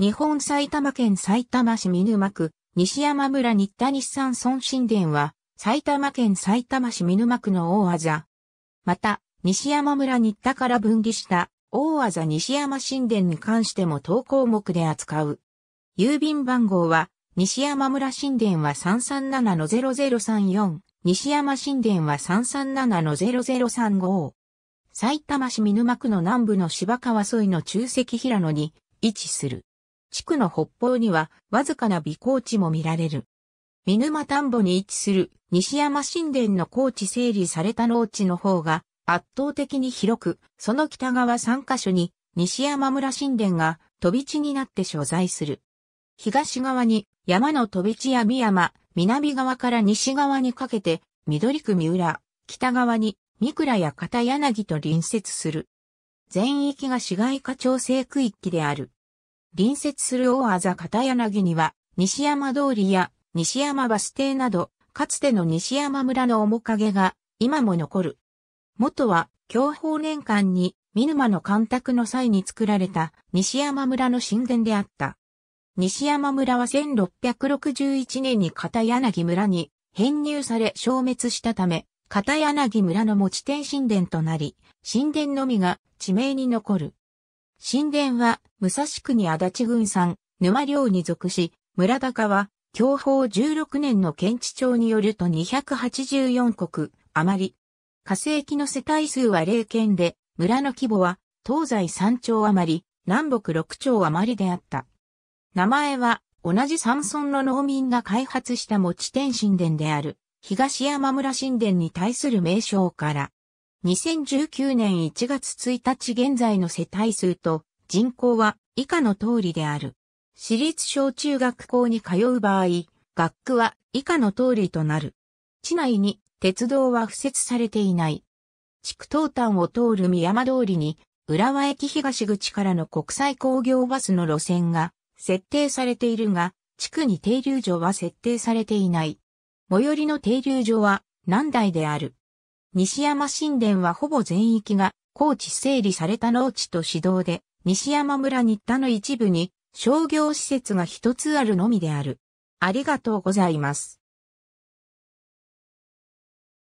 日本埼玉県埼玉市見沼区、西山村新田日産村神殿は、埼玉県埼玉市見沼区の大技。また、西山村新田から分離した大技西山神殿に関しても当項目で扱う。郵便番号は、西山村神殿は337-0034、西山神殿は337-0035。埼玉市見沼区の南部の芝川沿いの中石平野に位置する。地区の北方にはわずかな微高地も見られる。見沼田んぼに位置する西山神殿の高地整理された農地の方が圧倒的に広く、その北側3カ所に西山村神殿が飛び地になって所在する。東側に山の飛び地や三山、南側から西側にかけて緑区三浦、北側に三倉や片柳と隣接する。全域が市街化調整区域である。隣接する大あざ片柳には、西山通りや西山バス停など、かつての西山村の面影が今も残る。元は、享保年間に、見沼の干拓の際に作られた西山村の神殿であった。西山村は1661年に片柳村に編入され消滅したため、片柳村の持ち天神殿となり、神殿のみが地名に残る。神殿は、武蔵区に足立郡山、沼領に属し、村高は、教法16年の県地庁によると284国、余り。火星期の世帯数は0県で、村の規模は、東西3町余り、南北6町余りであった。名前は、同じ山村の農民が開発した持ち天神殿である、東山村神殿に対する名称から、2019年1月1日現在の世帯数と人口は以下の通りである。私立小中学校に通う場合、学区は以下の通りとなる。地内に鉄道は付設されていない。地区東端を通る宮山通りに、浦和駅東口からの国際工業バスの路線が設定されているが、地区に停留所は設定されていない。最寄りの停留所は何台である。西山神殿はほぼ全域が高地整理された農地と指導で、西山村新田の一部に商業施設が一つあるのみである。ありがとうございます。